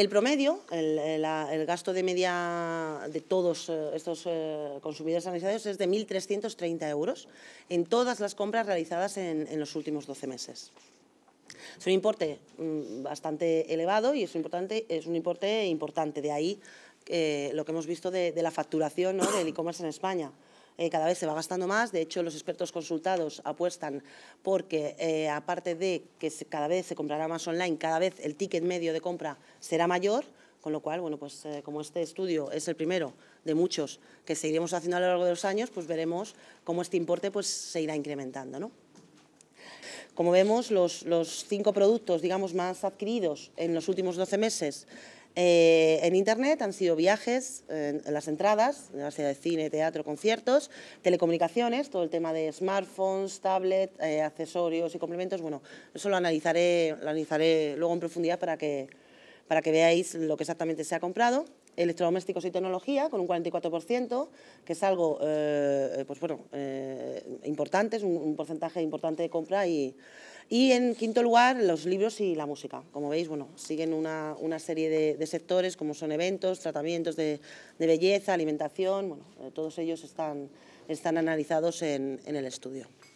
El promedio, el, gasto de media de todos eh, estos eh, consumidores sanitarios es de 1.330 euros en todas las compras realizadas en, los últimos 12 meses. Es un importe mm, bastante elevado y es un, importante, es un importe importante, de ahí eh, lo que hemos visto de, la facturación del e-commerce en España. Eh, cada vez se va gastando más. De hecho, los expertos consultados apuestan porque, eh, aparte de que cada vez se comprará más online, cada vez el ticket medio de compra será mayor, con lo cual, bueno, pues eh, como este estudio es el primero de muchos que seguiremos haciendo a lo largo de los años, pues veremos cómo este importe pues, se irá incrementando, Como vemos, los, los cinco productos, digamos, más adquiridos en los últimos 12 meses eh, en Internet han sido viajes, eh, las entradas, de cine, teatro, conciertos, telecomunicaciones, todo el tema de smartphones, tablet, eh, accesorios y complementos. Bueno, eso lo analizaré, analizaré luego en profundidad para que, para que veáis lo que exactamente se ha comprado electrodomésticos y tecnología con un 44%, que es algo pues bueno, importantes, un, porcentaje importante de compra y, y en quinto lugar, los libros y la música. Como veis, bueno, siguen una, serie de, sectores como son eventos, tratamientos de, belleza, alimentación, bueno, eh, todos ellos están, analizados en el estudio.